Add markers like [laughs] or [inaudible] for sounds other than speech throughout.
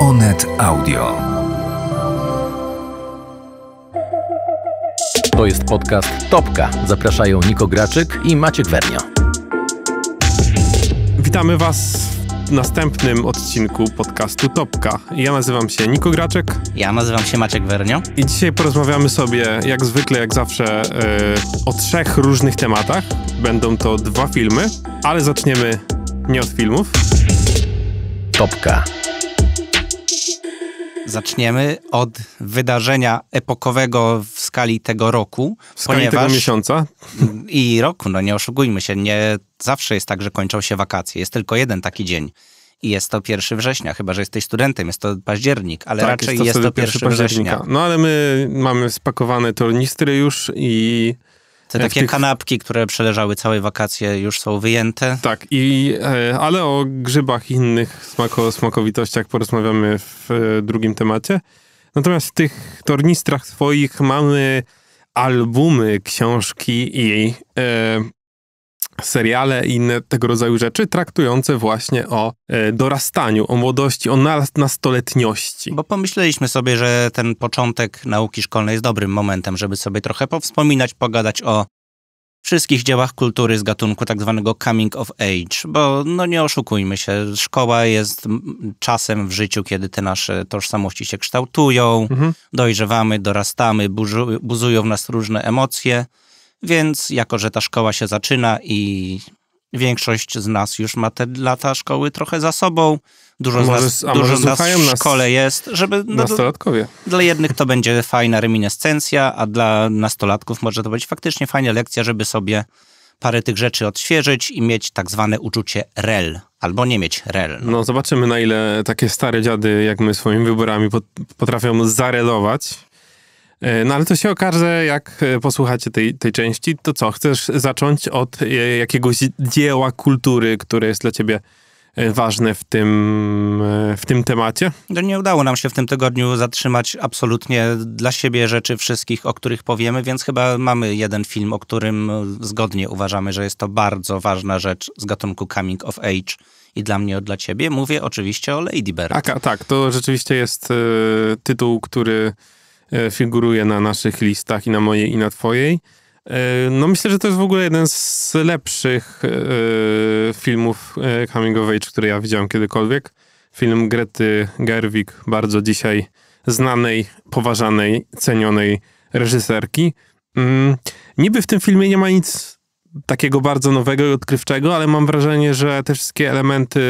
Onet Audio. To jest podcast Topka. Zapraszają Niko Graczyk i Maciek Wernio. Witamy Was w następnym odcinku podcastu Topka. Ja nazywam się Niko Graczek. Ja nazywam się Maciek Wernio. I dzisiaj porozmawiamy sobie, jak zwykle, jak zawsze, yy, o trzech różnych tematach. Będą to dwa filmy, ale zaczniemy nie od filmów. Topka Zaczniemy od wydarzenia epokowego w skali tego roku. W skali ponieważ... tego miesiąca? I roku, no nie oszukujmy się, nie zawsze jest tak, że kończą się wakacje. Jest tylko jeden taki dzień. I jest to 1 września, chyba że jesteś studentem, jest to październik, ale tak, raczej jest to, jest to 1 września. No ale my mamy spakowane tornistry już i te takie tych... kanapki, które przeleżały całe wakacje, już są wyjęte. Tak, i, e, ale o grzybach i innych smako, smakowitościach porozmawiamy w e, drugim temacie. Natomiast w tych tornistrach swoich mamy albumy, książki i e, seriale i inne tego rodzaju rzeczy, traktujące właśnie o e, dorastaniu, o młodości, o nastoletniości. Bo pomyśleliśmy sobie, że ten początek nauki szkolnej jest dobrym momentem, żeby sobie trochę powspominać, pogadać o wszystkich dziełach kultury z gatunku tak zwanego coming of age, bo no nie oszukujmy się, szkoła jest czasem w życiu, kiedy te nasze tożsamości się kształtują, mhm. dojrzewamy, dorastamy, buzują w nas różne emocje. Więc jako, że ta szkoła się zaczyna i większość z nas już ma te lata szkoły trochę za sobą, dużo może, z nas, dużo nas w szkole nas, jest, żeby... No nastolatkowie. No, dla jednych to będzie fajna reminiscencja, a dla nastolatków może to być faktycznie fajna lekcja, żeby sobie parę tych rzeczy odświeżyć i mieć tak zwane uczucie rel, albo nie mieć rel. No. no zobaczymy na ile takie stare dziady jak my swoimi wyborami potrafią zarelować. E, no ale to się okaże, jak e, posłuchacie tej, tej części, to co, chcesz zacząć od e, jakiegoś dzieła kultury, które jest dla ciebie ważne w tym, w tym temacie? No nie udało nam się w tym tygodniu zatrzymać absolutnie dla siebie rzeczy wszystkich, o których powiemy, więc chyba mamy jeden film, o którym zgodnie uważamy, że jest to bardzo ważna rzecz z gatunku coming of age i dla mnie, dla ciebie. Mówię oczywiście o Lady Bird. A, tak, to rzeczywiście jest y, tytuł, który E, figuruje na naszych listach i na mojej i na twojej. E, no myślę, że to jest w ogóle jeden z lepszych e, filmów coming of age, które ja widziałem kiedykolwiek. Film Grety Gerwig, bardzo dzisiaj znanej, poważanej, cenionej reżyserki. Mm, niby w tym filmie nie ma nic takiego bardzo nowego i odkrywczego, ale mam wrażenie, że te wszystkie elementy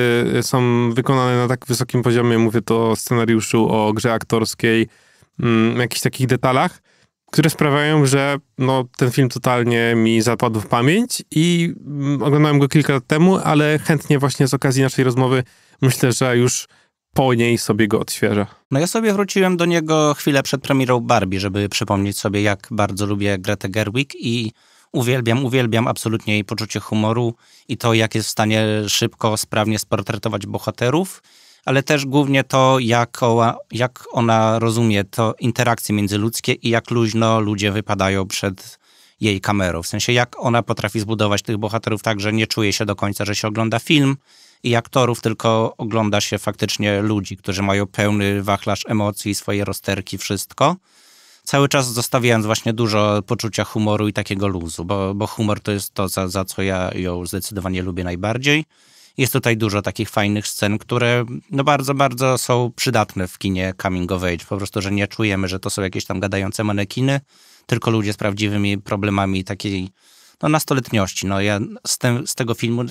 są wykonane na tak wysokim poziomie. Mówię to o scenariuszu, o grze aktorskiej, mm, jakichś takich detalach, które sprawiają, że no, ten film totalnie mi zapadł w pamięć i mm, oglądałem go kilka lat temu, ale chętnie właśnie z okazji naszej rozmowy myślę, że już po niej sobie go odświeża. No ja sobie wróciłem do niego chwilę przed premierą Barbie, żeby przypomnieć sobie, jak bardzo lubię Gretę Gerwig i uwielbiam, uwielbiam absolutnie jej poczucie humoru i to, jak jest w stanie szybko, sprawnie sportretować bohaterów ale też głównie to, jak ona, jak ona rozumie to interakcje międzyludzkie i jak luźno ludzie wypadają przed jej kamerą. W sensie, jak ona potrafi zbudować tych bohaterów tak, że nie czuje się do końca, że się ogląda film i aktorów, tylko ogląda się faktycznie ludzi, którzy mają pełny wachlarz emocji, swoje rozterki, wszystko. Cały czas zostawiając właśnie dużo poczucia humoru i takiego luzu, bo, bo humor to jest to, za, za co ja ją zdecydowanie lubię najbardziej. Jest tutaj dużo takich fajnych scen, które no bardzo, bardzo są przydatne w kinie coming of age. Po prostu, że nie czujemy, że to są jakieś tam gadające manekiny, tylko ludzie z prawdziwymi problemami takiej no, nastoletniości. No ja z, te, z tego filmu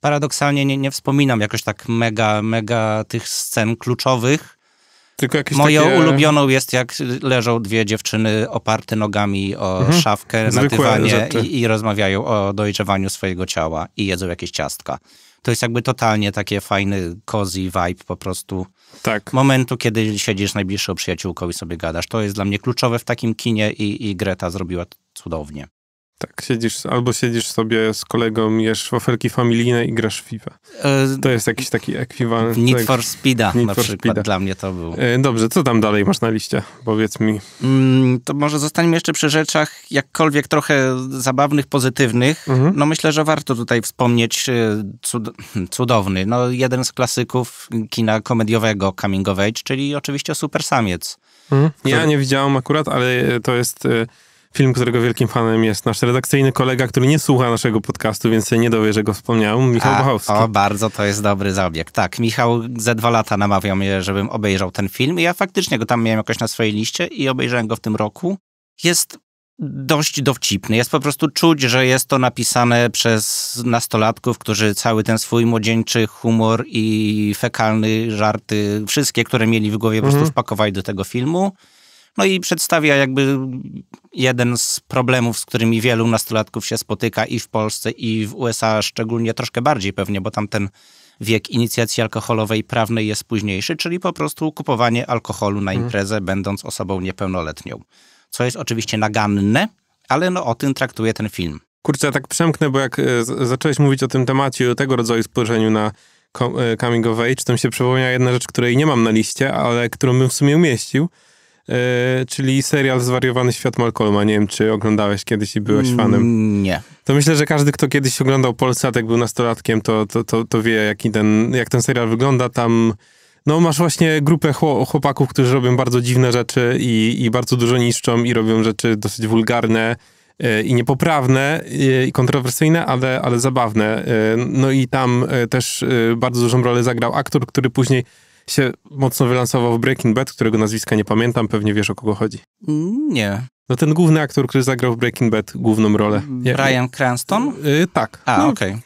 paradoksalnie nie, nie wspominam jakoś tak mega, mega tych scen kluczowych, Moją takie... ulubioną jest, jak leżą dwie dziewczyny oparte nogami o mhm. szafkę na dywanie i, i, rozmawiają o dojrzewaniu swojego ciała i jedzą jakieś ciastka to jest jakby totalnie takie fajny, cozy vibe po prostu. Tak. Momentu, kiedy siedzisz najbliższy przyjaciółką i sobie gadasz. To jest dla mnie kluczowe w takim kinie i, i Greta zrobiła cudownie. Tak, siedzisz, albo siedzisz sobie z kolegą, jesz wafelki familijne i grasz w FIFA. E, to jest jakiś taki ekwiwalent. Need tak, for Speeda Need na for przykład speeda. dla mnie to był. E, dobrze, co tam dalej masz na liście? Powiedz mi. Mm, to może zostańmy jeszcze przy rzeczach jakkolwiek trochę zabawnych, pozytywnych. Mhm. No myślę, że warto tutaj wspomnieć e, cud [clears throat] cudowny, no jeden z klasyków kina komediowego coming of age, czyli oczywiście Super Samiec. Mhm. Ja nie widziałem akurat, ale to jest film, którego wielkim fanem jest nasz redakcyjny kolega, który nie słucha naszego podcastu, więc się nie dowie, że go wspomniał Michał A, O, bardzo to jest dobry zabieg. Tak, Michał ze dwa lata namawiał mnie, żebym obejrzał ten film i ja faktycznie go tam miałem jakoś na swojej liście i obejrzałem go w tym roku. Jest dość dowcipny. Jest po prostu czuć, że jest to napisane przez nastolatków, którzy cały ten swój młodzieńczy humor i fekalny żarty, wszystkie, które mieli w głowie, mhm. po prostu mhm. wpakowali do tego filmu. No i przedstawia jakby jeden z problemów, z którymi wielu nastolatków się spotyka i w Polsce, i w USA szczególnie troszkę bardziej pewnie, bo tam ten wiek inicjacji alkoholowej prawnej jest późniejszy, czyli po prostu kupowanie alkoholu na mhm. imprezę, będąc osobą niepełnoletnią. Co jest oczywiście naganne, ale no o tym traktuje ten film. Kurczę, ja tak przemknę, bo jak e, zacząłeś mówić o tym temacie, o tego rodzaju spojrzeniu na e, coming of age, to mi się przypomniała jedna rzecz, której nie mam na liście, ale którą bym w sumie umieścił – E, czyli serial Zwariowany Świat Malcolma. Nie wiem, czy oglądałeś kiedyś i byłeś mm, fanem. Nie. To myślę, że każdy, kto kiedyś oglądał Polsat, jak był nastolatkiem, to, to, to, to wie, jaki ten, jak ten serial wygląda. Tam no masz właśnie grupę chłopaków, którzy robią bardzo dziwne rzeczy i, i bardzo dużo niszczą i robią rzeczy dosyć wulgarne e, i niepoprawne e, i kontrowersyjne, ale, ale zabawne. No i tam też bardzo dużą rolę zagrał aktor, który później się mocno wylansował w Breaking Bad, którego nazwiska nie pamiętam, pewnie wiesz o kogo chodzi. Nie. No ten główny aktor, który zagrał w Breaking Bad główną rolę. Ryan Cranston? Y, tak. A, no, okej. Okay.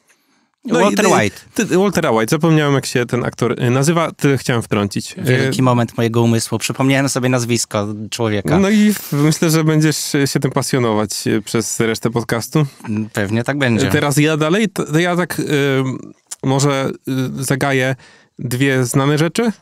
No Walter no White. Walter White, zapomniałem jak się ten aktor y, nazywa, tyle chciałem wtrącić. Y, Wielki moment mojego umysłu, przypomniałem sobie nazwisko człowieka. No i myślę, że będziesz się tym pasjonować przez resztę podcastu. Mm, pewnie tak będzie. Teraz ja dalej, ja tak y, może y, zagaję dwie znane rzeczy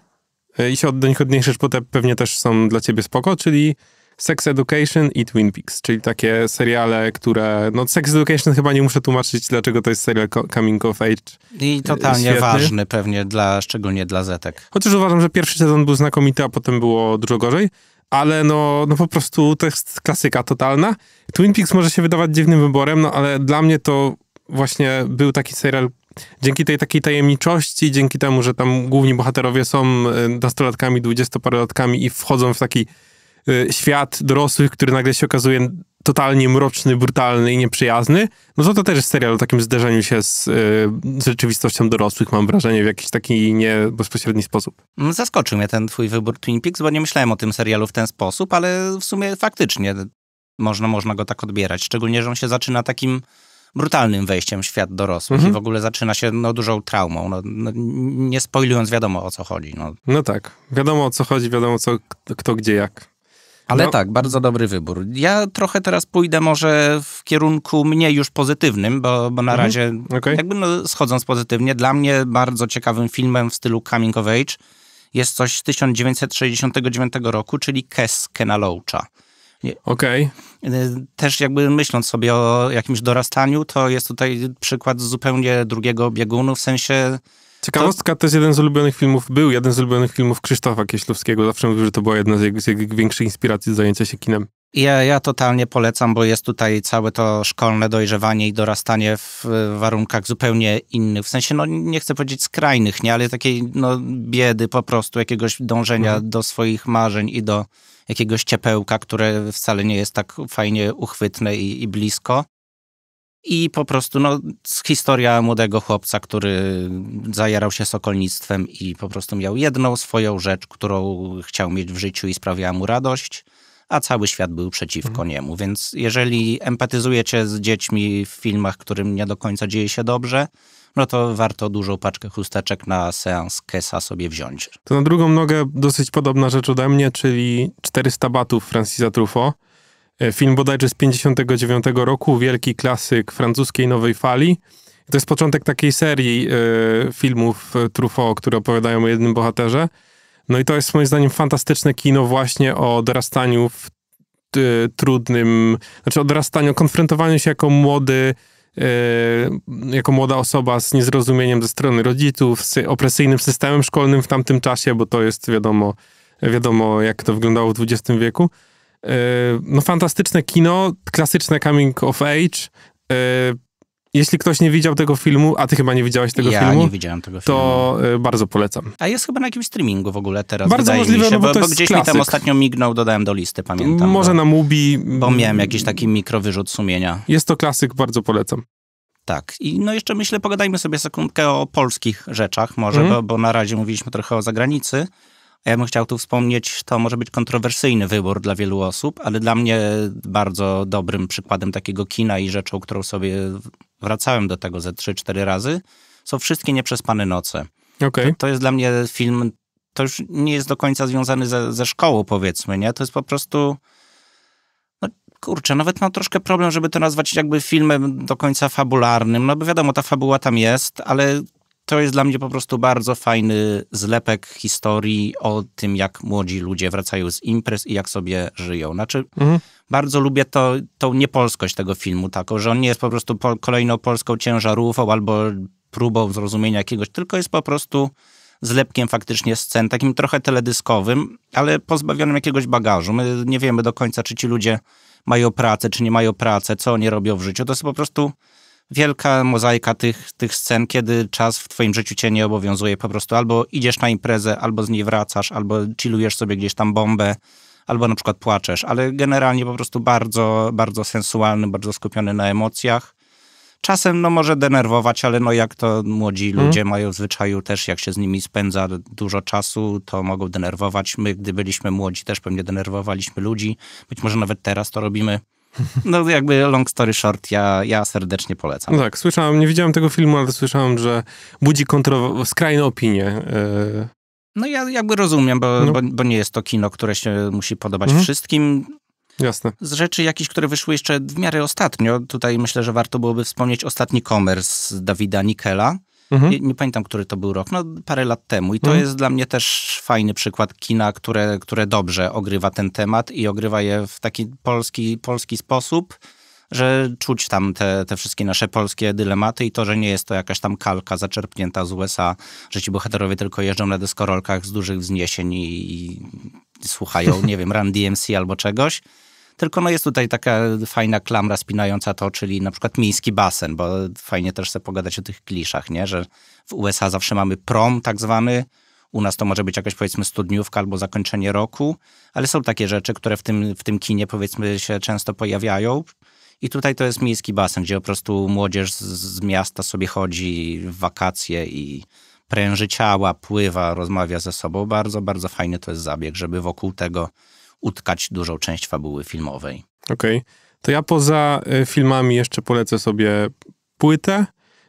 e, i się od, nich odniesiesz, bo te pewnie też są dla ciebie spoko, czyli Sex Education i Twin Peaks, czyli takie seriale, które... No Sex Education chyba nie muszę tłumaczyć, dlaczego to jest serial coming of age. I e, totalnie świetny. ważny pewnie, dla, szczególnie dla Zetek. Chociaż uważam, że pierwszy sezon był znakomity, a potem było dużo gorzej ale no, no po prostu to jest klasyka totalna. Twin Peaks może się wydawać dziwnym wyborem, no ale dla mnie to właśnie był taki serial, dzięki tej takiej tajemniczości, dzięki temu, że tam główni bohaterowie są e, nastolatkami, dwudziestoparolatkami i wchodzą w taki e, świat dorosłych, który nagle się okazuje totalnie mroczny, brutalny i nieprzyjazny, no to to też jest serial o takim zderzeniu się z, e, z rzeczywistością dorosłych, mam wrażenie, w jakiś taki nie bezpośredni sposób. Mm, zaskoczył mnie ten twój wybór Twin Peaks, bo nie myślałem o tym serialu w ten sposób, ale w sumie faktycznie można, można go tak odbierać, szczególnie, że on się zaczyna takim brutalnym wejściem w świat dorosłych mhm. i w ogóle zaczyna się no, dużą traumą. No, no, nie spoilując, wiadomo o co chodzi. No. no tak, wiadomo o co chodzi, wiadomo co, kto, gdzie, jak. Ale no. tak, bardzo dobry wybór. Ja trochę teraz pójdę może w kierunku mniej już pozytywnym, bo, bo na mhm. razie okay. jakby no, schodząc pozytywnie, dla mnie bardzo ciekawym filmem w stylu coming of age jest coś z 1969 roku, czyli Kes Kena Okej. Okay. Też jakby myśląc sobie o jakimś dorastaniu, to jest tutaj przykład zupełnie drugiego biegunu, w sensie... Ciekawostka, to... to jest jeden z ulubionych filmów, był jeden z ulubionych filmów Krzysztofa Kieślowskiego. Zawsze mówił, że to była jedna z jego, z jego większych inspiracji do zajęcia się kinem. Ja, ja totalnie polecam, bo jest tutaj całe to szkolne dojrzewanie i dorastanie w warunkach zupełnie innych. W sensie, no nie chcę powiedzieć skrajnych, nie, ale takiej no, biedy po prostu, jakiegoś dążenia mhm. do swoich marzeń i do jakiegoś ciepełka, które wcale nie jest tak fajnie uchwytne i, i blisko. I po prostu no, historia młodego chłopca, który zajarał się sokolnictwem i po prostu miał jedną swoją rzecz, którą chciał mieć w życiu i sprawiała mu radość – a cały świat był przeciwko mhm. niemu. Więc jeżeli empatyzujecie z dziećmi w filmach, którym nie do końca dzieje się dobrze, no to warto dużą paczkę chusteczek na seans Kesa sobie wziąć. To na drugą nogę dosyć podobna rzecz ode mnie, czyli 400 batów Francisa Truffaut. E, film bodajże z 59 roku, wielki klasyk francuskiej nowej fali. To jest początek takiej serii y, filmów e, Truffaut, które opowiadają o jednym bohaterze. No i to jest moim zdaniem fantastyczne kino właśnie o dorastaniu w y, trudnym, znaczy o dorastaniu, konfrontowaniu się jako młody, y, jako młoda osoba z niezrozumieniem ze strony rodziców, z opresyjnym systemem szkolnym w tamtym czasie, bo to jest wiadomo, wiadomo jak to wyglądało w XX wieku. Y, no fantastyczne kino, klasyczne coming of age, jeśli ktoś nie widział tego filmu, a ty chyba nie widziałeś tego ja filmu. Ja nie widziałem tego filmu. To y, bardzo polecam. A jest chyba na jakimś streamingu w ogóle teraz. Bardzo możliwe, się, no bo, bo, to jest bo gdzieś klasyk. mi tam ostatnio mignął, dodałem do listy, pamiętam. Może bo, na Mubi. Bo miałem jakiś taki mikrowyrzut sumienia. Jest to klasyk, bardzo polecam. Tak. I no jeszcze myślę, pogadajmy sobie sekundkę o polskich rzeczach może, mm. bo, bo na razie mówiliśmy trochę o zagranicy. A ja bym chciał tu wspomnieć, to może być kontrowersyjny wybór dla wielu osób, ale dla mnie bardzo dobrym przykładem takiego kina i rzeczą, którą sobie wracałem do tego ze 3-4 razy, są wszystkie nieprzespane noce. Okay. To, to jest dla mnie film, to już nie jest do końca związany ze, ze szkołą, powiedzmy, nie? To jest po prostu no kurczę, nawet mam troszkę problem, żeby to nazwać jakby filmem do końca fabularnym. No bo wiadomo, ta fabuła tam jest, ale to jest dla mnie po prostu bardzo fajny zlepek historii o tym, jak młodzi ludzie wracają z imprez i jak sobie żyją. Znaczy, mhm. bardzo lubię to, tą niepolskość tego filmu taką, że on nie jest po prostu po, kolejną polską ciężarówką albo próbą zrozumienia jakiegoś, tylko jest po prostu zlepkiem faktycznie scen, takim trochę teledyskowym, ale pozbawionym jakiegoś bagażu. My nie wiemy do końca, czy ci ludzie mają pracę, czy nie mają pracę, co oni robią w życiu. To jest po prostu wielka mozaika tych, tych scen, kiedy czas w twoim życiu cię nie obowiązuje po prostu. Albo idziesz na imprezę, albo z niej wracasz, albo chillujesz sobie gdzieś tam bombę, albo na przykład płaczesz. Ale generalnie po prostu bardzo, bardzo sensualny, bardzo skupiony na emocjach. Czasem no może denerwować, ale no jak to młodzi mhm. ludzie mają w zwyczaju też, jak się z nimi spędza dużo czasu, to mogą denerwować. My, gdy byliśmy młodzi, też pewnie denerwowaliśmy ludzi. Być może nawet teraz to robimy. No jakby long story short, ja, ja serdecznie polecam. No tak, słyszałem, nie widziałem tego filmu, ale słyszałem, że budzi kontro- skrajne opinie. Yy. No ja jakby rozumiem, bo, no. bo, bo, nie jest to kino, które się musi podobać mhm. wszystkim. Jasne. Z rzeczy jakichś, które wyszły jeszcze w miarę ostatnio, tutaj myślę, że warto byłoby wspomnieć ostatni komers z Dawida Nikela. Mhm. Nie, nie, pamiętam, który to był rok, no parę lat temu. I to mhm. jest dla mnie też fajny przykład kina, które, które dobrze ogrywa ten temat i ogrywa je w taki polski, polski sposób że czuć tam te, te wszystkie nasze polskie dylematy i to, że nie jest to jakaś tam kalka zaczerpnięta z USA, że ci bohaterowie tylko jeżdżą na deskorolkach z dużych wzniesień i, i słuchają, [laughs] nie wiem, Run DMC albo czegoś, tylko no jest tutaj taka fajna klamra spinająca to, czyli na przykład miejski basen, bo fajnie też chcę pogadać o tych kliszach, nie? że w USA zawsze mamy prom tak zwany, u nas to może być jakaś powiedzmy studniówka albo zakończenie roku, ale są takie rzeczy, które w tym, w tym kinie powiedzmy się często pojawiają. I tutaj to jest miejski basen, gdzie po prostu młodzież z, z miasta sobie chodzi w wakacje i pręży ciała, pływa, rozmawia ze sobą. Bardzo, bardzo fajny to jest zabieg, żeby wokół tego utkać dużą część fabuły filmowej. Okej. Okay. To ja poza e, filmami jeszcze polecę sobie płytę.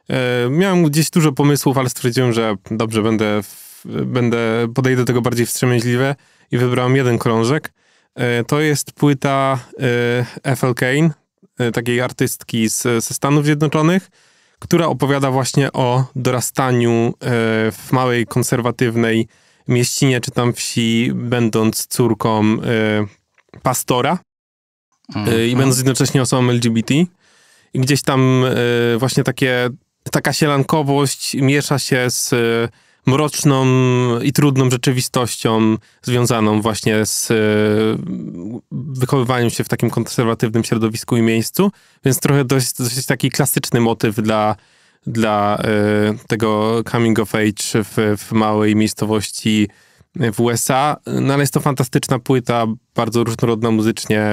E, miałem gdzieś dużo pomysłów, ale stwierdziłem, że dobrze, będę, będę podejdę do tego bardziej wstrzemięźliwe i wybrałem jeden krążek. E, to jest płyta FL Kane, takiej artystki z, ze Stanów Zjednoczonych, która opowiada właśnie o dorastaniu w małej, konserwatywnej mieścinie czy tam wsi, będąc córką y, pastora mm, y, i będąc mm. jednocześnie osobą LGBT. I gdzieś tam y, właśnie takie, taka sielankowość miesza się z y, mroczną i trudną rzeczywistością związaną właśnie z y, wychowywaniem się w takim konserwatywnym środowisku i miejscu, więc trochę dość, dość taki klasyczny motyw dla dla e, tego coming of age w, w małej miejscowości w USA, no ale jest to fantastyczna płyta, bardzo różnorodna muzycznie,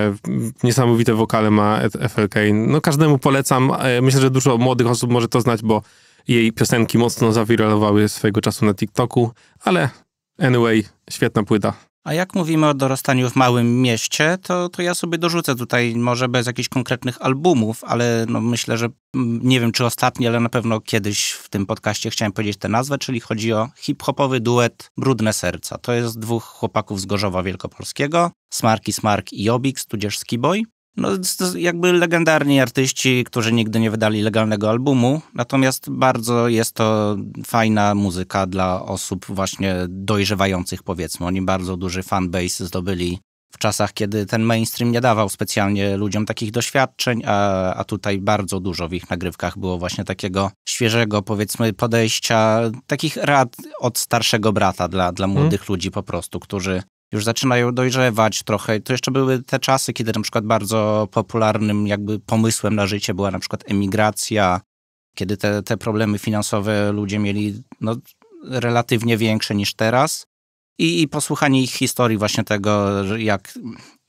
niesamowite wokale ma FL Kane. No każdemu polecam, e, myślę, że dużo młodych osób może to znać, bo jej piosenki mocno zawiralowały swojego czasu na TikToku, ale anyway, świetna płyta. A jak mówimy o dorastaniu w małym mieście, to, to ja sobie dorzucę tutaj, może bez jakichś konkretnych albumów, ale no myślę, że mm, nie wiem czy ostatni, ale na pewno kiedyś w tym podcaście chciałem powiedzieć tę nazwę, czyli chodzi o hip-hopowy duet Brudne Serca. To jest dwóch chłopaków z Gorzowa Wielkopolskiego, Smarki Smark i Obix, tudzież Skiboy. No, jakby legendarni artyści, którzy nigdy nie wydali legalnego albumu, natomiast bardzo jest to fajna muzyka dla osób właśnie dojrzewających, powiedzmy. Oni bardzo duży fanbase zdobyli w czasach, kiedy ten mainstream nie dawał specjalnie ludziom takich doświadczeń, a, a tutaj bardzo dużo w ich nagrywkach było właśnie takiego świeżego, powiedzmy, podejścia, takich rad od starszego brata dla, dla młodych hmm. ludzi po prostu, którzy już zaczynają dojrzewać trochę. To jeszcze były te czasy, kiedy na przykład bardzo popularnym jakby pomysłem na życie była na przykład emigracja, kiedy te, te problemy finansowe ludzie mieli no, relatywnie większe niż teraz. I, I posłuchanie ich historii właśnie tego, jak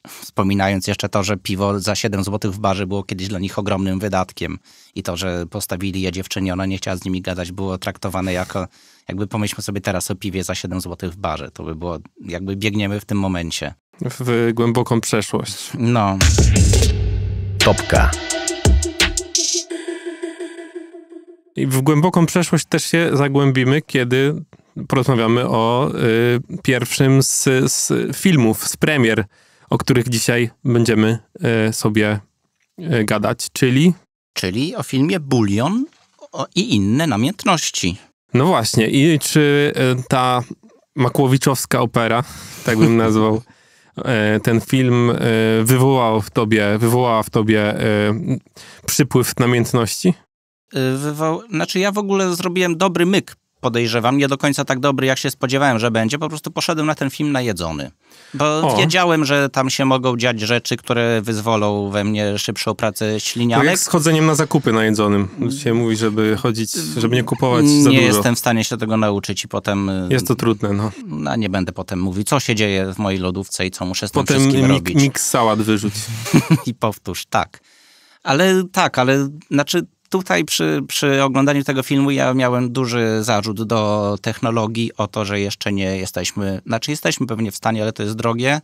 Wspominając jeszcze to, że piwo za 7 zł w barze było kiedyś dla nich ogromnym wydatkiem i to, że postawili je dziewczynie, ona nie chciała z nimi gadać, było traktowane jako, jakby pomyślmy sobie teraz o piwie za 7 zł w barze. To by było, jakby biegniemy w tym momencie. W głęboką przeszłość. No. Topka. I w głęboką przeszłość też się zagłębimy, kiedy porozmawiamy o y, pierwszym z, z filmów, z premier o których dzisiaj będziemy e, sobie e, gadać, czyli... Czyli o filmie Bulion i inne namiętności. No właśnie, i czy e, ta makłowiczowska opera, tak bym nazwał, ten film wywołał w tobie, wywołała w tobie przypływ namiętności? Wywoł... Znaczy ja w ogóle zrobiłem dobry myk podejrzewam, nie do końca tak dobry, jak się spodziewałem, że będzie. Po prostu poszedłem na ten film najedzony. Bo o. wiedziałem, że tam się mogą dziać rzeczy, które wyzwolą we mnie szybszą pracę ślinianek. To jak z chodzeniem na zakupy najedzonym. Mm. Się mówi, żeby chodzić, żeby nie kupować nie za dużo. Nie jestem w stanie się tego nauczyć i potem... Y, Jest to trudne, no. no. Nie będę potem mówił, co się dzieje w mojej lodówce i co muszę z tym wszystkim mik, robić. Potem miks sałat wyrzuć. [laughs] I powtórz, tak. Ale tak, ale znaczy tutaj przy, przy oglądaniu tego filmu ja miałem duży zarzut do technologii o to, że jeszcze nie jesteśmy, znaczy jesteśmy pewnie w stanie, ale to jest drogie,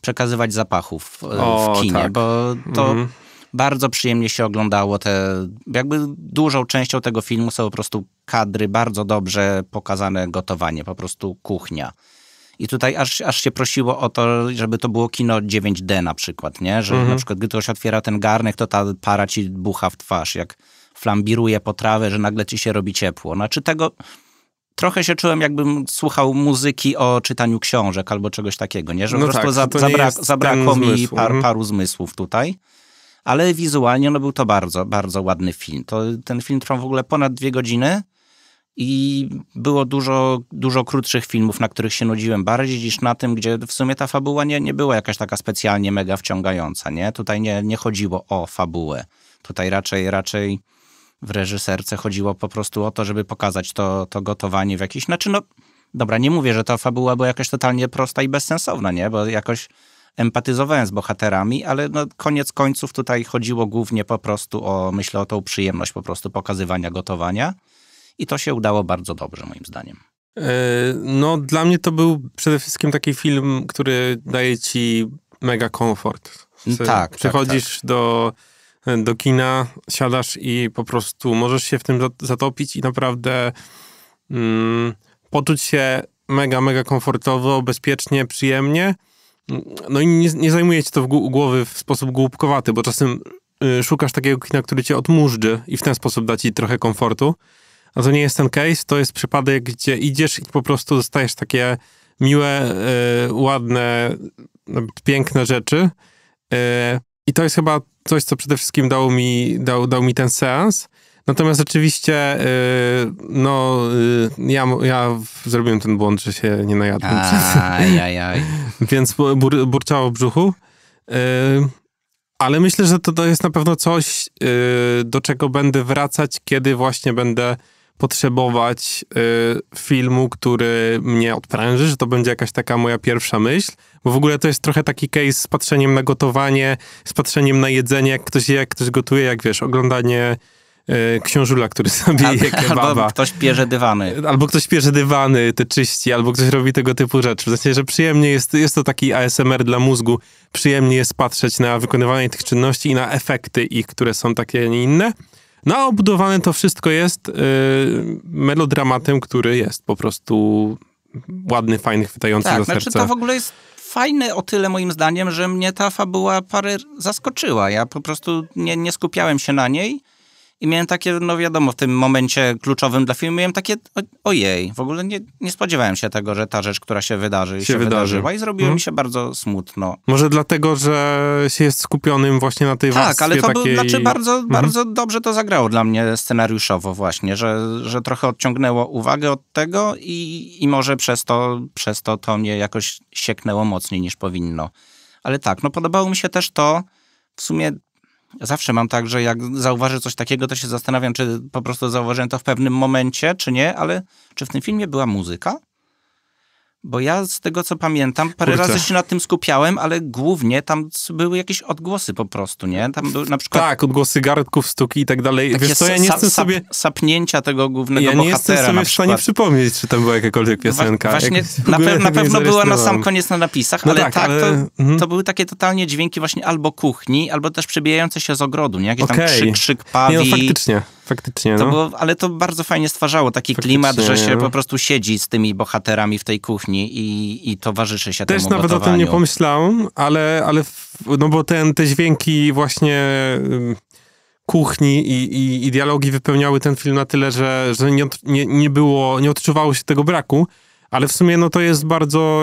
przekazywać zapachów e, o, w kinie, tak. bo to mhm. bardzo przyjemnie się oglądało te, jakby dużą częścią tego filmu są po prostu kadry bardzo dobrze pokazane gotowanie, po prostu kuchnia. I tutaj aż, aż się prosiło o to, żeby to było kino 9D na przykład, nie? Że mhm. na przykład gdy ktoś otwiera ten garnek, to ta para ci bucha w twarz, jak flambiruje potrawę, że nagle ci się robi ciepło. Znaczy tego trochę się czułem, jakbym słuchał muzyki o czytaniu książek albo czegoś takiego, nie? Że no po prostu tak, za, zabrakło mi par, mhm. paru zmysłów tutaj. Ale wizualnie no, był to bardzo, bardzo ładny film. To, ten film trwał w ogóle ponad dwie godziny i było dużo, dużo krótszych filmów, na których się nudziłem bardziej niż na tym, gdzie w sumie ta fabuła nie, nie była jakaś taka specjalnie mega wciągająca, nie? Tutaj nie, nie chodziło o fabułę. Tutaj raczej, raczej w reżyserce chodziło po prostu o to, żeby pokazać to, to gotowanie w jakiś... Znaczy, no, dobra, nie mówię, że ta fabuła była jakaś totalnie prosta i bezsensowna, nie? Bo jakoś empatyzowałem z bohaterami, ale no, koniec końców tutaj chodziło głównie po prostu o, myślę, o tą przyjemność po prostu pokazywania gotowania. I to się udało bardzo dobrze, moim zdaniem. E, no, dla mnie to był przede wszystkim taki film, który daje ci mega komfort. tak. Przechodzisz mm, tak, tak. tak. do do kina, siadasz i po prostu możesz się w tym zatopić i naprawdę mm, poczuć się mega, mega komfortowo, bezpiecznie, przyjemnie. No i nie, nie zajmuje to w głowy w sposób głupkowaty, bo czasem y, szukasz takiego kina, który cię odmurzy i w ten sposób da ci trochę komfortu. A to nie jest ten case, to jest przypadek, gdzie idziesz i po prostu dostajesz takie miłe, y, ładne, no, piękne rzeczy. Y, I to jest chyba coś, co przede wszystkim dał mi, dał, dał mi ten seans. Natomiast oczywiście, yy, no, yy, ja, ja zrobiłem ten błąd, że się nie najadłem. [laughs] Więc bur, burczało w brzuchu. Yy, ale myślę, że to, to jest na pewno coś, y, do czego będę wracać, kiedy właśnie będę potrzebować y, filmu, który mnie odpręży, że to będzie jakaś taka moja pierwsza myśl, bo w ogóle to jest trochę taki case z patrzeniem na gotowanie, z patrzeniem na jedzenie, jak ktoś je, jak ktoś gotuje, jak wiesz, oglądanie y, książula, który [laughs] sobie je kebaba. Albo ktoś pierze dywany. Albo ktoś pierze dywany, te czyści, albo ktoś robi tego typu rzeczy. W sensie, że przyjemnie jest, jest to taki ASMR dla mózgu, przyjemnie jest patrzeć na wykonywanie tych czynności i na efekty ich, które są takie, a nie inne. No a obudowane to wszystko jest yy, melodramatem, który jest po prostu ładny, fajny, chwytający tak, za znaczy, serce. Znaczy to w ogóle jest fajne o tyle moim zdaniem, że mnie ta fabuła parę zaskoczyła. Ja po prostu nie, nie skupiałem się na niej i miałem takie, no wiadomo, w tym momencie kluczowym dla filmu, miałem takie, ojej, w ogóle nie, nie spodziewałem się tego, że ta rzecz, która się wydarzy, się, się wydarzy. wydarzyła i zrobiło hmm? mi się bardzo smutno. Może dlatego, że się jest skupionym właśnie na tej tak, warstwie Tak, ale to takiej... był, znaczy bardzo, hmm? bardzo dobrze to zagrało dla mnie scenariuszowo właśnie, że, że trochę odciągnęło uwagę od tego i, i może przez to, przez to to mnie jakoś sieknęło mocniej niż powinno. Ale tak, no podobało mi się też to, w sumie Zawsze mam tak, że jak zauważę coś takiego, to się zastanawiam, czy po prostu zauważyłem to w pewnym momencie, czy nie, ale czy w tym filmie była muzyka? Bo ja z tego co pamiętam, parę Kurczę. razy się nad tym skupiałem, ale głównie tam były jakieś odgłosy po prostu, nie? Tam był na przykład... Tak, odgłosy garnków, stuki i tak dalej. Wiesz to ja nie jestem sobie... Sapnięcia tego głównego ja nie jestem sobie w stanie przypomnieć, czy tam była jakakolwiek piosenka. Wa właśnie, Jak... na, pe na pewno była na sam koniec na napisach, no ale tak, tak ale... To, mhm. to, były takie totalnie dźwięki właśnie albo kuchni, albo też przebijające się z ogrodu, nie? Jakiś okay. tam krzyk, krzyk pawi. Nie, no, faktycznie. Faktycznie. To no. było, ale to bardzo fajnie stwarzało taki Faktycznie, klimat, że się no. po prostu siedzi z tymi bohaterami w tej kuchni i, i towarzyszy się Też temu nawet gotowaniu. o tym nie pomyślałem, ale, ale no bo ten, te dźwięki właśnie kuchni i, i, i dialogi wypełniały ten film na tyle, że, że nie, nie, nie było, nie odczuwało się tego braku. Ale w sumie no to jest bardzo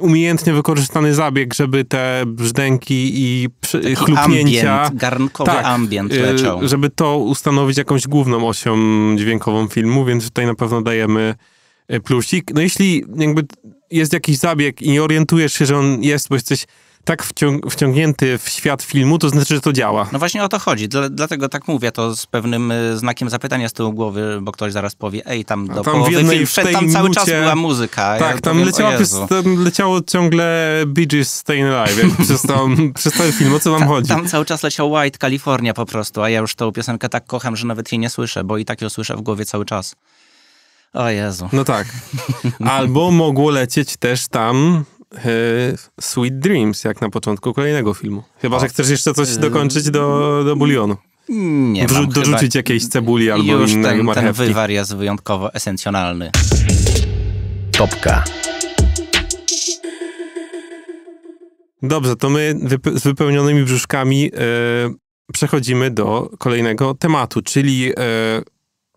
umiejętnie wykorzystany zabieg, żeby te brzdęki i Taki chlupnięcia... Ambient, garnkowy tak, ambient y, leciał. Żeby to ustanowić jakąś główną osią dźwiękową filmu, więc tutaj na pewno dajemy y, plusik. No jeśli jakby jest jakiś zabieg i nie orientujesz się, że on jest, bo jesteś tak wciągnięty w świat filmu, to znaczy, że to działa. No właśnie o to chodzi. Dla, dlatego tak mówię to z pewnym e, znakiem zapytania z tyłu głowy, bo ktoś zaraz powie, ej, tam do A tam połowy jednej, film, tam cały czas była muzyka. Tak, ja tam, powiem, tam leciało ciągle Bee Gees Stayin' Alive [laughs] przez, tam, przez cały film. O co wam Ta, chodzi? Tam cały czas leciał White California po prostu, a ja już tą piosenkę tak kocham, że nawet jej nie słyszę, bo i tak ją słyszę w głowie cały czas. O Jezu. No tak. [laughs] Albo mogło lecieć też tam Sweet Dreams, jak na początku kolejnego filmu. Chyba, o. że chcesz jeszcze coś mm. dokończyć do, do bulionu. Nie Wrzu- Dorzucić chyba... jakiejś cebuli albo Już innej ten, marchewki. ten wywar jest wyjątkowo esencjonalny. Topka. Dobrze, to my z wypełnionymi brzuszkami e, przechodzimy do kolejnego tematu, czyli e,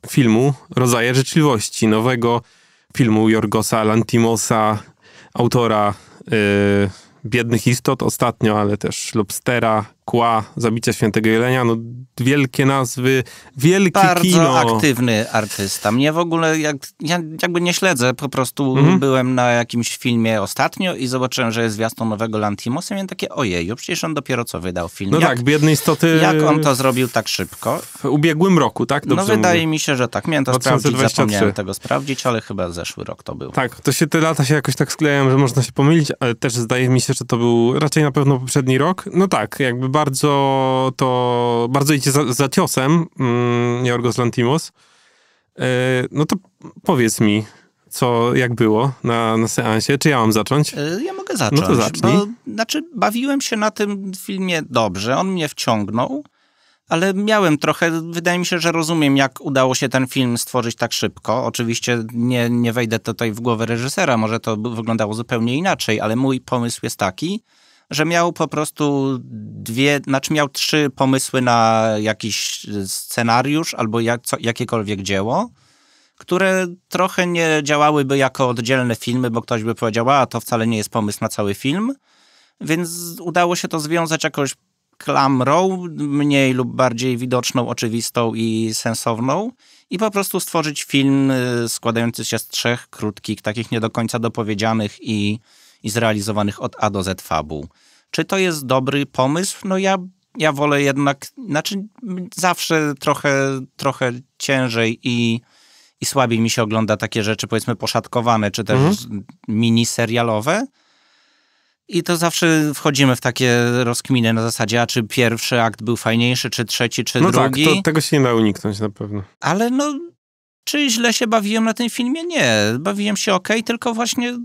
filmu Rodzaje Rzeczywistości, nowego filmu Jorgosa Lantimosa, autora y, Biednych Istot ostatnio, ale też Lobstera, Kła, zabicia Świętego Jelenia, no wielkie nazwy, wielkie Bardzo kino. Bardzo aktywny artysta. Mnie w ogóle, jak, ja jakby nie śledzę, po prostu mhm. byłem na jakimś filmie ostatnio i zobaczyłem, że jest zwiastun nowego Lantimosa i miałem takie, ojeju, przecież on dopiero co wydał film. No jak, tak, biednej istoty. Jak on to zrobił tak szybko? W ubiegłym roku, tak? No Dobrze no wydaje mówię. mi się, że tak. Miałem to 2023. sprawdzić, zapomniałem tego sprawdzić, ale chyba zeszły rok to był. Tak, to się te lata się jakoś tak sklejają, że można się pomylić, ale też zdaje mi się, że to był raczej na pewno poprzedni rok. No tak, jakby bardzo to, bardzo idzie za, za ciosem mm, Jorgos Lantimos. E, no to powiedz mi, co, jak było na, na seansie? Czy ja mam zacząć? E, ja mogę zacząć. No to zacznij. Bo, znaczy, bawiłem się na tym filmie dobrze, on mnie wciągnął, ale miałem trochę, wydaje mi się, że rozumiem, jak udało się ten film stworzyć tak szybko. Oczywiście nie, nie wejdę tutaj w głowę reżysera, może to wyglądało zupełnie inaczej, ale mój pomysł jest taki, że miał po prostu dwie, znaczy miał trzy pomysły na jakiś scenariusz albo jak, co, jakiekolwiek dzieło, które trochę nie działałyby jako oddzielne filmy, bo ktoś by powiedział, a to wcale nie jest pomysł na cały film. Więc udało się to związać jakoś klamrą, mniej lub bardziej widoczną, oczywistą i sensowną, i po prostu stworzyć film y, składający się z trzech krótkich, takich nie do końca dopowiedzianych i, i zrealizowanych od A do Z fabuł. Czy to jest dobry pomysł? No ja, ja wolę jednak, znaczy zawsze trochę, trochę ciężej i, i słabiej mi się ogląda takie rzeczy, powiedzmy, poszatkowane, czy też mhm. mini serialowe. I to zawsze wchodzimy w takie rozkminy na zasadzie, a czy pierwszy akt był fajniejszy, czy trzeci, czy no tak, drugi. Tak, to, tego się nie da uniknąć na pewno. Ale no, czy źle się bawiłem na tym filmie? Nie. Bawiłem się ok, tylko właśnie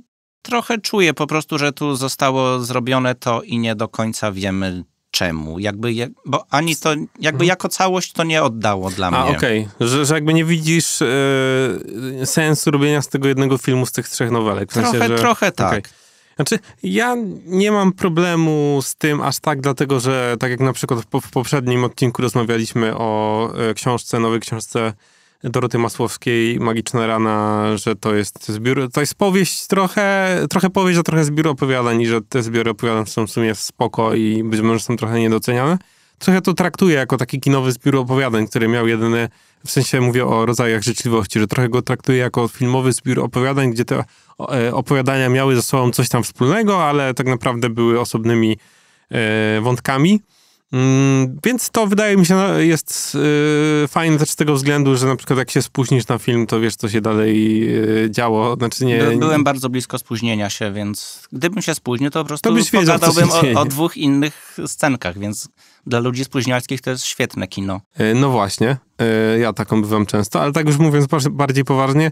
trochę czuję po prostu, że tu zostało zrobione to i nie do końca wiemy czemu. Jakby, je, bo ani to, jakby mhm. jako całość to nie oddało dla mnie. A okej, okay. że, że jakby nie widzisz yy, sensu robienia z tego jednego filmu z tych trzech nowelek. W sensie, trochę, że, trochę tak. Okay. Znaczy, ja nie mam problemu z tym aż tak, dlatego że tak jak na przykład w poprzednim odcinku rozmawialiśmy o e, książce, nowej książce Doroty Masłowskiej, Magiczna Rana, że to jest zbiór, to jest powieść trochę, trochę powieść, a trochę zbiór opowiadań i że te zbiory opowiadań są w sumie spoko i być może są trochę niedoceniane. Trochę to traktuję jako taki kinowy zbiór opowiadań, który miał jedyny, w sensie mówię o rodzajach życzliwości, że trochę go traktuję jako filmowy zbiór opowiadań, gdzie te e, opowiadania miały ze sobą coś tam wspólnego, ale tak naprawdę były osobnymi e, wątkami. Mm, więc to wydaje mi się no, jest y, fajne z tego względu, że na przykład jak się spóźnisz na film, to wiesz, co się dalej y, działo. Znaczy nie, By, byłem nie... bardzo blisko spóźnienia się, więc gdybym się spóźnił, to po prostu to byś wiedział, o, o, dwóch innych scenkach, więc dla ludzi spóźniarskich to jest świetne kino. Y, no właśnie, ja taką bywam często, ale tak już mówiąc bardziej poważnie,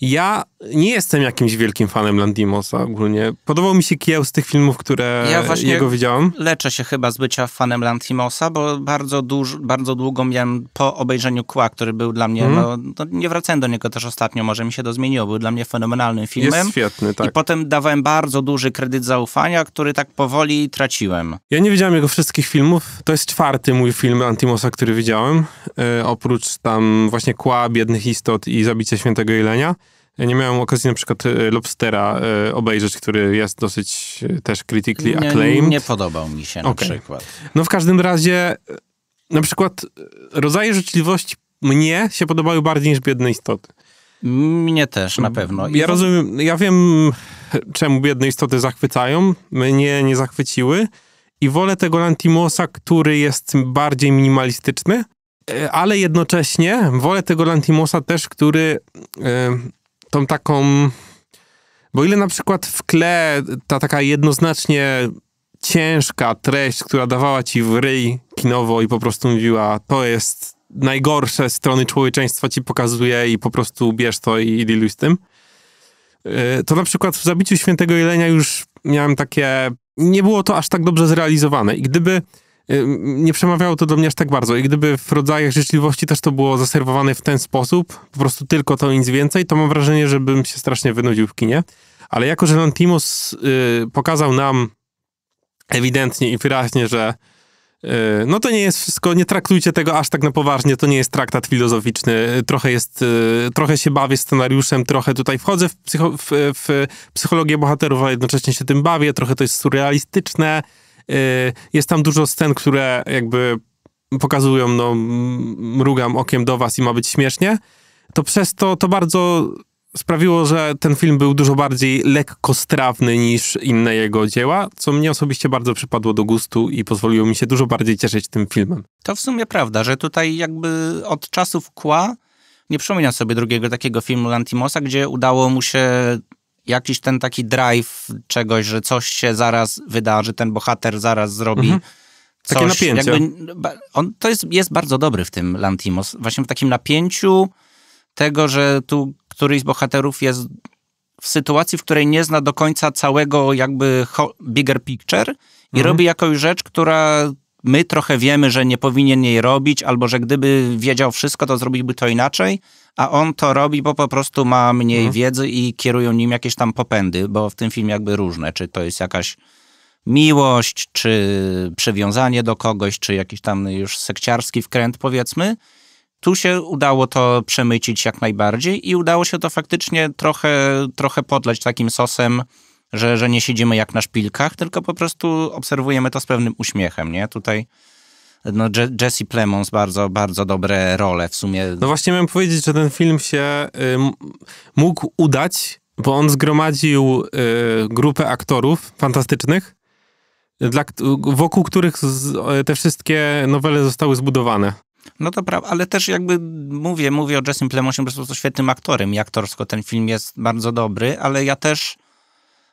ja nie jestem jakimś wielkim fanem Landimosa ogólnie. Podobał mi się Kieł z tych filmów, które ja właśnie jego widziałem. Leczę się chyba z bycia fanem Landimosa, bo bardzo, duż, bardzo długo miałem po obejrzeniu Kła, który był dla mnie, mm. no, no, nie wracałem do niego też ostatnio, może mi się to zmieniło, był dla mnie fenomenalnym filmem. Jest świetny, tak. I potem dawałem bardzo duży kredyt zaufania, który tak powoli traciłem. Ja nie widziałem jego wszystkich filmów. To jest czwarty mój film Landimosa, który widziałem. E, oprócz tam właśnie Kła, Biednych Istot i Zabicie Świętego Jelenia. Nie miałem okazji na przykład y, Lobstera y, obejrzeć, który jest dosyć y, też critically acclaimed. Nie podobał mi się na okay. przykład. No w każdym razie na przykład rodzaje życzliwości mnie się podobały bardziej niż biedne istoty. Mnie też na mm, pewno. I ja rozumiem, ja wiem, czemu biedne istoty zachwycają. Mnie nie zachwyciły. I wolę tego Lantimosa, który jest bardziej minimalistyczny, ale jednocześnie wolę tego Lantimosa też, który tą taką. Bo ile na przykład w kle ta taka jednoznacznie ciężka treść, która dawała ci w ryj kinowo i po prostu mówiła, to jest najgorsze strony człowieczeństwa ci pokazuje i po prostu bierz to i, i dealuj z tym. Y, to na przykład w Zabiciu Świętego Jelenia już miałem takie... Nie było to aż tak dobrze zrealizowane. I gdyby nie przemawiało to do mnie aż tak bardzo. I gdyby w rodzajach życzliwości też to było zaserwowane w ten sposób, po prostu tylko to nic więcej, to mam wrażenie, że bym się strasznie wynudził w kinie. Ale jako, że Lantimos y, pokazał nam ewidentnie i wyraźnie, że y, no to nie jest wszystko, nie traktujcie tego aż tak na poważnie, to nie jest traktat filozoficzny, trochę jest, y, trochę się bawię scenariuszem, trochę tutaj wchodzę w, psycho w, w psychologię bohaterów, a jednocześnie się tym bawię, trochę to jest surrealistyczne, Y, jest tam dużo scen, które jakby pokazują, no mrugam okiem do was i ma być śmiesznie, to przez to to bardzo sprawiło, że ten film był dużo bardziej lekkostrawny niż inne jego dzieła, co mnie osobiście bardzo przypadło do gustu i pozwoliło mi się dużo bardziej cieszyć tym filmem. To w sumie prawda, że tutaj jakby od czasów kła nie przypominam sobie drugiego takiego filmu Lantimosa, gdzie udało mu się jakiś ten taki drive czegoś, że coś się zaraz wydarzy, ten bohater zaraz zrobi. Mhm. Coś, Takie napięcie. Jakby, on to jest, jest bardzo dobry w tym Lantimos. Właśnie w takim napięciu tego, że tu któryś z bohaterów jest w sytuacji, w której nie zna do końca całego jakby bigger picture i mhm. robi jakąś rzecz, która my trochę wiemy, że nie powinien jej robić, albo że gdyby wiedział wszystko, to zrobiłby to inaczej, a on to robi, bo po prostu ma mniej mhm. wiedzy i kierują nim jakieś tam popędy, bo w tym filmie jakby różne, czy to jest jakaś miłość, czy przywiązanie do kogoś, czy jakiś tam już sekciarski wkręt powiedzmy. Tu się udało to przemycić jak najbardziej i udało się to faktycznie trochę, trochę podleć takim sosem, że, że nie siedzimy jak na szpilkach, tylko po prostu obserwujemy to z pewnym uśmiechem, nie? Tutaj no, Jesse Plemons bardzo, bardzo dobre role w sumie. No właśnie miałem powiedzieć, że ten film się mógł udać, bo on zgromadził y, grupę aktorów fantastycznych, dla, wokół których y, te wszystkie nowele zostały zbudowane. No to prawda, ale też jakby mówię, mówię o Jesse Plemonsie po prostu świetnym aktorem i aktorsko ten film jest bardzo dobry, ale ja też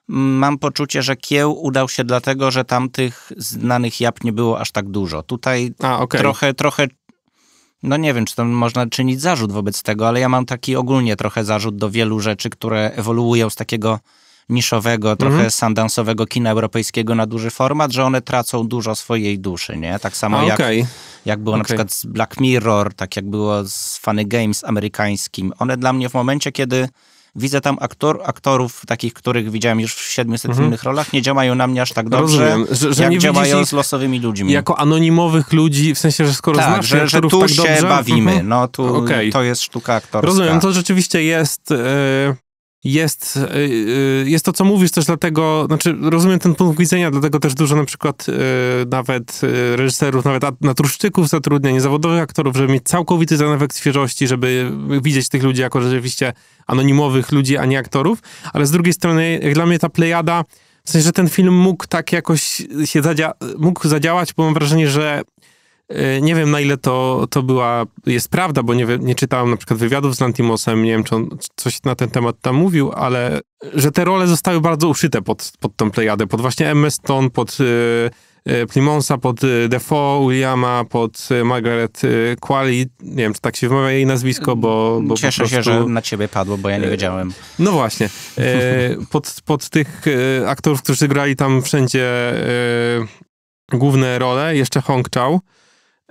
mam poczucie, że kieł udał się dlatego, że tamtych znanych jap nie było aż tak dużo. Tutaj A, okay. trochę, trochę, no nie wiem, czy to można czynić zarzut wobec tego, ale ja mam taki ogólnie trochę zarzut do wielu rzeczy, które ewoluują z takiego niszowego, mhm. trochę mm -hmm. sandansowego kina europejskiego na duży format, że one tracą dużo swojej duszy, nie? Tak samo A, jak, jak było okay. na przykład z Black Mirror, tak jak było z Funny Games amerykańskim. One dla mnie w momencie, kiedy Widzę tam aktor, aktorów takich, których widziałem już w 700 mhm. innych rolach, nie działają na mnie aż tak dobrze, że, że jak nie działają z losowymi ludźmi. Jako anonimowych ludzi, w sensie, że skoro tak, znasz że, że tu tak się dobrze, bawimy, mhm. no tu okay. to jest sztuka aktorska. Rozumiem, to rzeczywiście jest... Yy jest, y, y, jest to, co mówisz też dlatego, znaczy rozumiem ten punkt widzenia, dlatego też dużo na przykład y, nawet reżyserów, nawet natruszczyków zatrudnia, niezawodowych aktorów, żeby mieć całkowity ten efekt świeżości, żeby widzieć tych ludzi jako rzeczywiście anonimowych ludzi, a nie aktorów, ale z drugiej strony jak dla mnie ta plejada, w sensie, że ten film mógł tak jakoś się zadzia mógł zadziałać, bo mam wrażenie, że Y, nie wiem, na ile to, to była, jest prawda, bo nie, nie czytałem na przykład wywiadów z Lantimosem, nie wiem, czy on coś na ten temat tam mówił, ale że te role zostały bardzo uszyte pod, pod tą plejadę, pod właśnie M. Stone, pod y, y Plimonsa, pod y, Defoe, Williama, pod y, Margaret y, Qualley. Nie wiem, czy tak się wymawia jej nazwisko, bo... bo Cieszę prostu... się, że na ciebie padło, bo ja nie wiedziałem. No właśnie. pod, pod tych aktorów, którzy grali tam wszędzie główne role, jeszcze Hong Chao,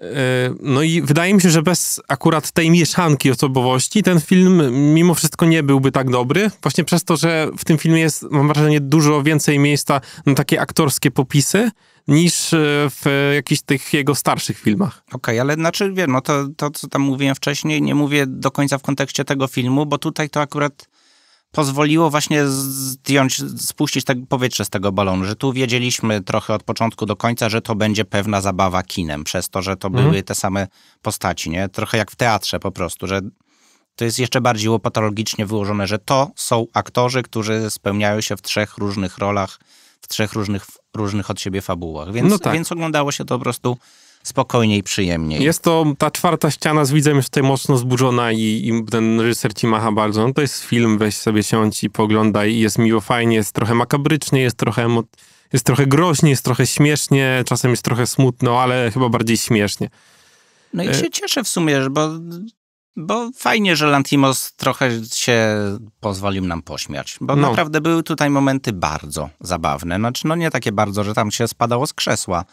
E, no i wydaje mi się, że bez akurat tej mieszanki osobowości ten film mimo wszystko nie byłby tak dobry. Właśnie przez to, że w tym filmie jest, mam wrażenie, dużo więcej miejsca na takie aktorskie popisy niż e, w jakichś tych jego starszych filmach. Okej, okay, ale znaczy wiem, no to, to co tam mówiłem wcześniej, nie mówię do końca w kontekście tego filmu, bo tutaj to akurat pozwoliło właśnie zdjąć, spuścić tak powietrze z tego balonu, że tu wiedzieliśmy trochę od początku do końca, że to będzie pewna zabawa kinem, przez to, że to mhm. były te same postaci, nie? Trochę jak w teatrze po prostu, że to jest jeszcze bardziej łopatologicznie wyłożone, że to są aktorzy, którzy spełniają się w trzech różnych rolach, w trzech różnych, różnych od siebie fabułach. Więc, no tak. więc oglądało się to po prostu spokojniej, przyjemniej. Jest to ta czwarta ściana z widzem jest tutaj mocno zburzona i, i ten reżyser ci macha bardzo. No to jest film, weź sobie siądź i poglądaj. Jest miło, fajnie, jest trochę makabrycznie, jest trochę, jest trochę groźnie, jest trochę śmiesznie, czasem jest trochę smutno, ale chyba bardziej śmiesznie. No i e... się cieszę w sumie, bo, bo fajnie, że Lantimos trochę się pozwolił nam pośmiać, bo no. naprawdę były tutaj momenty bardzo zabawne. Znaczy, no nie takie bardzo, że tam się spadało z krzesła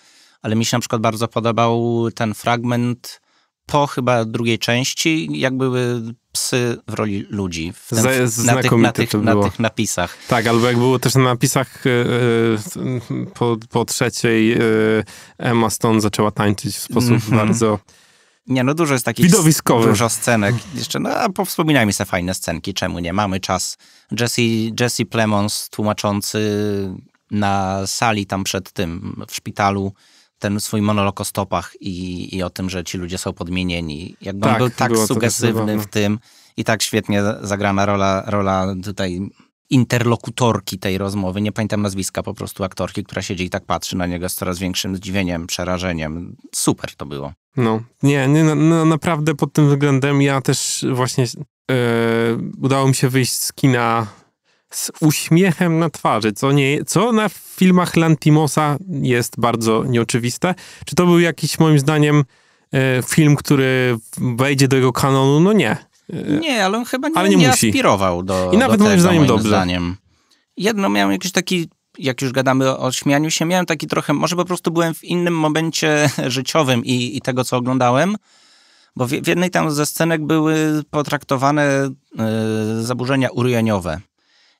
ale mi się na przykład bardzo podobał ten fragment po chyba drugiej części, jak były psy w roli ludzi. W tym, z, na, tych, na, tych, na, tych, napisach. Tak, albo jak było też na napisach yy, po, po, trzeciej yy, Emma Stone zaczęła tańczyć w sposób mm -hmm. bardzo... Nie, no dużo jest takich... Widowiskowy. Dużo scenek. Jeszcze, no a powspominajmy sobie fajne scenki, czemu nie? Mamy czas. Jesse, Jesse Plemons tłumaczący na sali tam przed tym, w szpitalu, ten swój monolog o stopach i, i o tym, że ci ludzie są podmienieni. Jakby tak, on był tak sugesywny w tym i tak świetnie zagrana rola, rola tutaj interlokutorki tej rozmowy, nie pamiętam nazwiska, po prostu aktorki, która siedzi i tak patrzy na niego z coraz większym zdziwieniem, przerażeniem. Super to było. No, nie, nie no, no, naprawdę pod tym względem ja też właśnie yy, udało mi się wyjść z kina z uśmiechem na twarzy, co, nie, co na filmach Lantimosa jest bardzo nieoczywiste. Czy to był jakiś, moim zdaniem, e, film, który wejdzie do jego kanonu? No nie. E, nie, ale on chyba nie, ale nie, nie musi. aspirował do I nawet do tego, moim zdaniem moim dobrze. Zdaniem. Jedno miałem jakiś taki jak już gadamy o śmianiu się, miałem taki trochę, może po prostu byłem w innym momencie [laughs] życiowym i, i tego, co oglądałem, bo w, w jednej tam ze scenek były potraktowane y, zaburzenia uryjaniowe.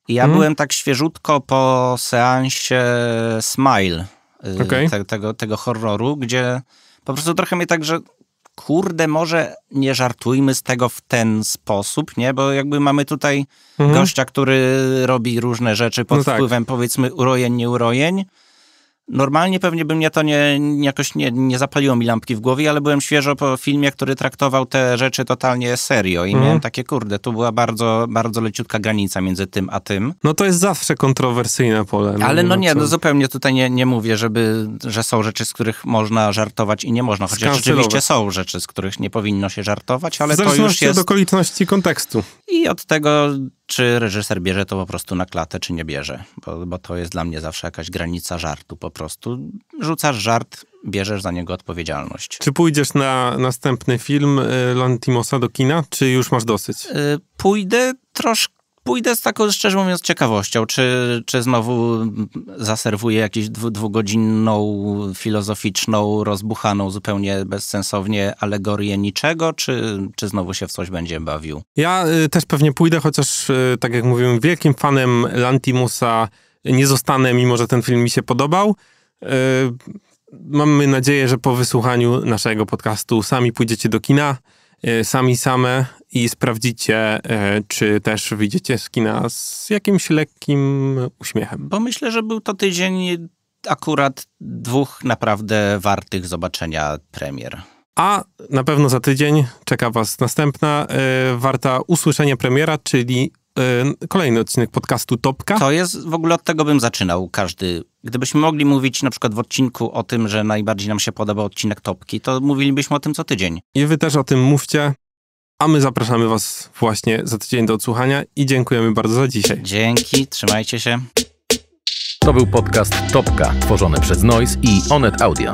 Ja hmm. byłem tak świeżutko po seansie Smile, y, okay. te, tego, tego horroru, gdzie po prostu trochę mnie tak, że kurde, może nie żartujmy z tego w ten sposób, nie? Bo jakby mamy tutaj mhm. gościa, który robi różne rzeczy pod no tak. wpływem tak. powiedzmy urojeń, nieurojeń. Normalnie pewnie by mnie to nie, jakoś nie, nie zapaliło mi lampki w głowie, ale byłem świeżo po filmie, który traktował te rzeczy totalnie serio i mm. miałem takie, kurde, tu była bardzo, bardzo leciutka granica między tym a tym. No to jest zawsze kontrowersyjne pole. No ale nie no, no nie, no zupełnie tutaj nie, nie mówię, żeby, że są rzeczy, z których można żartować i nie można, chociaż rzeczywiście są rzeczy, z których nie powinno się żartować, ale to już jest... od okoliczności kontekstu. I od tego, czy reżyser bierze to po prostu na klatę, czy nie bierze, bo, bo to jest dla mnie zawsze jakaś granica żartu po prostu prostu rzucasz żart, bierzesz za niego odpowiedzialność. Czy pójdziesz na następny film y, Lantimosa do kina, czy już masz dosyć? Y, pójdę troszkę pójdę z taką, szczerze mówiąc, ciekawością, czy, czy znowu zaserwuję jakąś dwugodzinną, filozoficzną, rozbuchaną zupełnie bezsensownie alegorię niczego, czy, czy znowu się w coś będzie bawił. Ja y, też pewnie pójdę, chociaż y, tak jak mówiłem, wielkim fanem Lantimusa nie zostanę, mimo że ten film mi się podobał. E, mamy nadzieję, że po wysłuchaniu naszego podcastu sami pójdziecie do kina, e, sami same i sprawdzicie, e, czy też wyjdziecie z kina z jakimś lekkim uśmiechem. Bo myślę, że był to tydzień akurat dwóch naprawdę wartych zobaczenia premier. A na pewno za tydzień czeka Was następna, warta usłyszenia premiera, czyli Y, kolejny odcinek podcastu Topka. To jest, w ogóle od tego bym zaczynał każdy. Gdybyśmy mogli mówić na przykład w odcinku o tym, że najbardziej nam się podoba odcinek Topki, to mówilibyśmy o tym co tydzień. I wy też o tym mówcie, a my zapraszamy was właśnie za tydzień do odsłuchania i dziękujemy bardzo za dzisiaj. Dzięki, trzymajcie się. To był podcast Topka, tworzony przez Noise i Onet Audio.